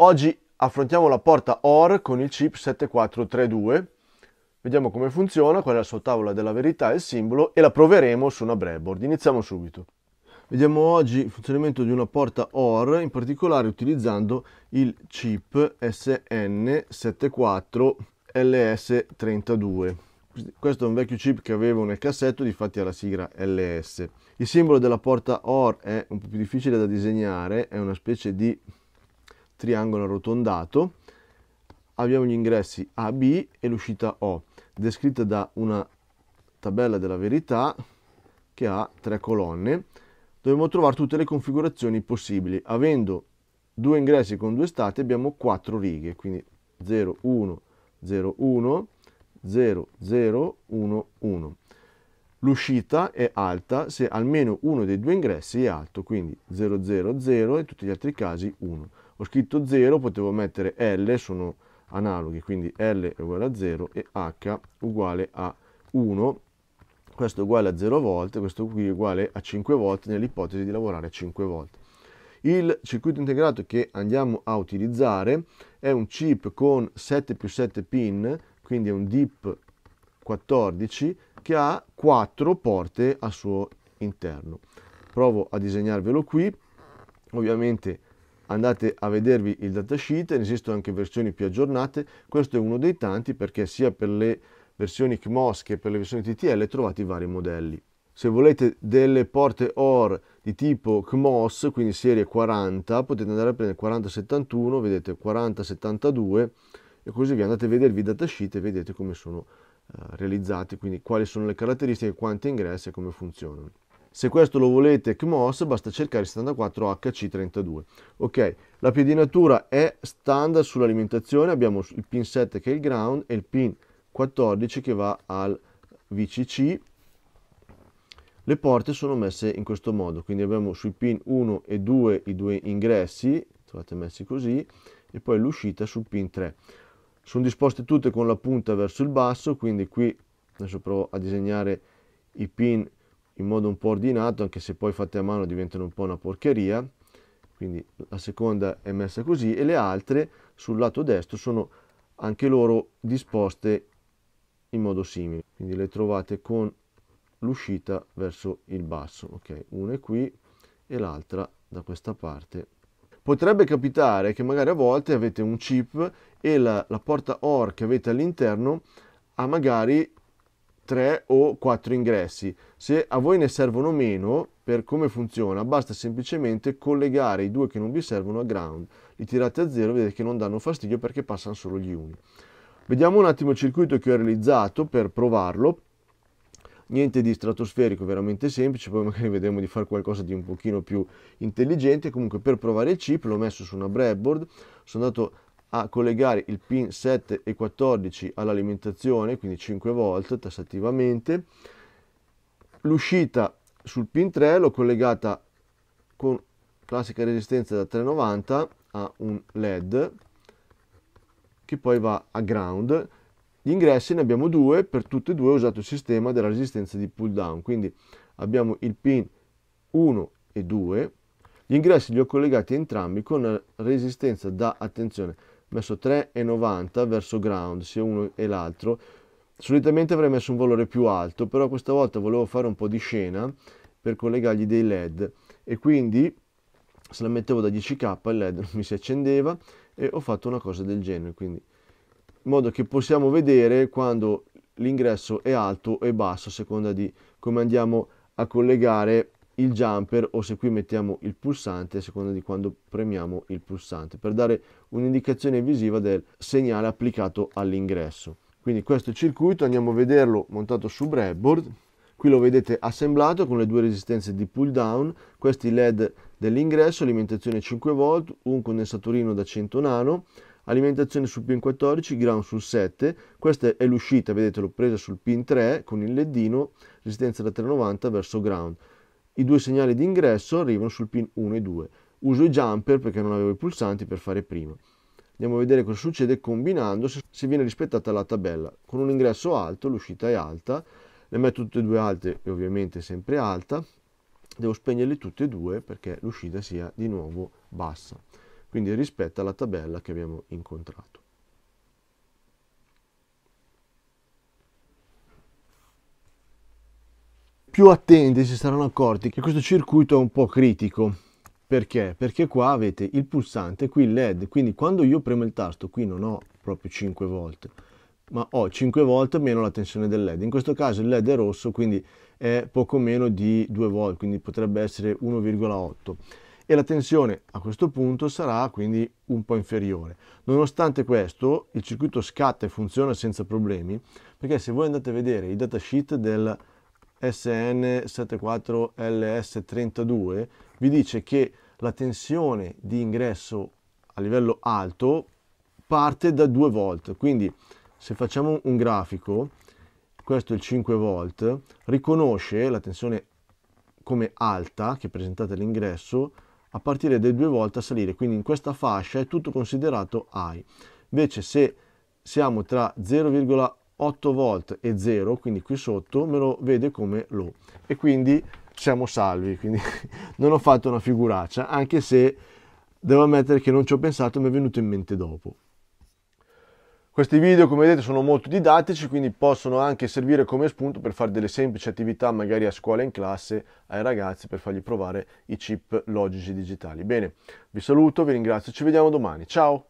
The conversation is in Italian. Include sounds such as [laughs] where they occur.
Oggi affrontiamo la porta OR con il chip 7432. Vediamo come funziona, qual è la sua tavola della verità e il simbolo e la proveremo su una breadboard. Iniziamo subito. Vediamo oggi il funzionamento di una porta OR, in particolare utilizzando il chip SN74LS32. Questo è un vecchio chip che avevo nel cassetto, difatti ha la sigla LS. Il simbolo della porta OR è un po' più difficile da disegnare, è una specie di triangolo arrotondato, abbiamo gli ingressi AB e l'uscita O, descritta da una tabella della verità che ha tre colonne. Dobbiamo trovare tutte le configurazioni possibili. Avendo due ingressi con due state abbiamo quattro righe, quindi 0, 1, 0, 1, 0, 0, 1, 1. L'uscita è alta se almeno uno dei due ingressi è alto, quindi 0, 0, 0 e in tutti gli altri casi 1. Ho scritto 0, potevo mettere L, sono analoghi, quindi L è uguale a 0 e H uguale a 1, questo è uguale a 0 volte, questo qui è uguale a 5 volte nell'ipotesi di lavorare 5 volte. Il circuito integrato che andiamo a utilizzare è un chip con 7 più 7 pin, quindi è un DIP 14 che ha 4 porte al suo interno. Provo a disegnarvelo qui, ovviamente andate a vedervi il datasheet, ne esistono anche versioni più aggiornate, questo è uno dei tanti perché sia per le versioni CMOS che per le versioni TTL trovate i vari modelli. Se volete delle porte OR di tipo CMOS, quindi serie 40, potete andare a prendere 4071, vedete 4072 e così via. Andate a vedervi i datasheet e vedete come sono uh, realizzati, quindi quali sono le caratteristiche, quanti ingressi e come funzionano. Se questo lo volete CMOS basta cercare 74HC32. Ok, la piedinatura è standard sull'alimentazione, abbiamo il pin 7 che è il ground e il pin 14 che va al VCC. Le porte sono messe in questo modo, quindi abbiamo sui pin 1 e 2 i due ingressi, trovate messi così, e poi l'uscita sul pin 3. Sono disposte tutte con la punta verso il basso, quindi qui adesso provo a disegnare i pin in modo un po' ordinato, anche se poi fatte a mano diventano un po' una porcheria. Quindi la seconda è messa così e le altre sul lato destro sono anche loro disposte in modo simile. Quindi le trovate con l'uscita verso il basso. Ok, una è qui e l'altra da questa parte. Potrebbe capitare che magari a volte avete un chip e la, la porta OR che avete all'interno ha magari 3 o 4 ingressi. Se a voi ne servono meno, per come funziona, basta semplicemente collegare i due che non vi servono a ground. Li tirate a zero, vedete che non danno fastidio perché passano solo gli uni. Vediamo un attimo il circuito che ho realizzato per provarlo. Niente di stratosferico, veramente semplice, poi magari vedremo di fare qualcosa di un pochino più intelligente. Comunque per provare il chip l'ho messo su una breadboard, sono andato a collegare il pin 7 e 14 all'alimentazione, quindi 5 volt tassativamente. L'uscita sul pin 3 l'ho collegata con classica resistenza da 390 a un LED che poi va a ground. Gli ingressi ne abbiamo due, per tutti e due ho usato il sistema della resistenza di pull down, quindi abbiamo il pin 1 e 2. Gli ingressi li ho collegati entrambi con resistenza da, attenzione, messo 3,90 verso ground, sia uno e l'altro. Solitamente avrei messo un valore più alto, però questa volta volevo fare un po' di scena per collegargli dei LED e quindi se la mettevo da 10k il LED non mi si accendeva e ho fatto una cosa del genere, quindi in modo che possiamo vedere quando l'ingresso è alto e basso a seconda di come andiamo a collegare il jumper o se qui mettiamo il pulsante a seconda di quando premiamo il pulsante per dare un'indicazione visiva del segnale applicato all'ingresso. Quindi questo circuito andiamo a vederlo montato su breadboard. Qui lo vedete assemblato con le due resistenze di pull down, questi LED dell'ingresso, alimentazione 5V, un condensatorino da 100 nano, alimentazione sul pin 14, ground sul 7, questa è l'uscita, vedete l'ho presa sul pin 3 con il leddino, resistenza da 390 verso ground. I due segnali di ingresso arrivano sul pin 1 e 2. Uso i jumper perché non avevo i pulsanti per fare prima. Andiamo a vedere cosa succede combinando se viene rispettata la tabella. Con un ingresso alto l'uscita è alta, le metto tutte e due alte e ovviamente sempre alta. Devo spegnerle tutte e due perché l'uscita sia di nuovo bassa. Quindi rispetta la tabella che abbiamo incontrato. più attenti si saranno accorti che questo circuito è un po' critico. Perché? Perché qua avete il pulsante, qui il LED, quindi quando io premo il tasto qui non ho proprio 5 volt, ma ho 5 volt meno la tensione del LED. In questo caso il LED è rosso, quindi è poco meno di 2 volt, quindi potrebbe essere 1,8 e la tensione a questo punto sarà quindi un po' inferiore. Nonostante questo, il circuito scatta e funziona senza problemi, perché se voi andate a vedere i datasheet del SN74LS32 vi dice che la tensione di ingresso a livello alto parte da 2 volt, quindi se facciamo un grafico, questo è il 5 volt, riconosce la tensione come alta che è presentata all'ingresso a partire dai 2 volt a salire, quindi in questa fascia è tutto considerato high. Invece se siamo tra 0,1 8 volt e 0, quindi qui sotto me lo vede come low e quindi siamo salvi, quindi [laughs] non ho fatto una figuraccia, anche se devo ammettere che non ci ho pensato, mi è venuto in mente dopo. Questi video, come vedete, sono molto didattici, quindi possono anche servire come spunto per fare delle semplici attività, magari a scuola in classe, ai ragazzi per fargli provare i chip logici digitali. Bene, vi saluto, vi ringrazio, ci vediamo domani. Ciao!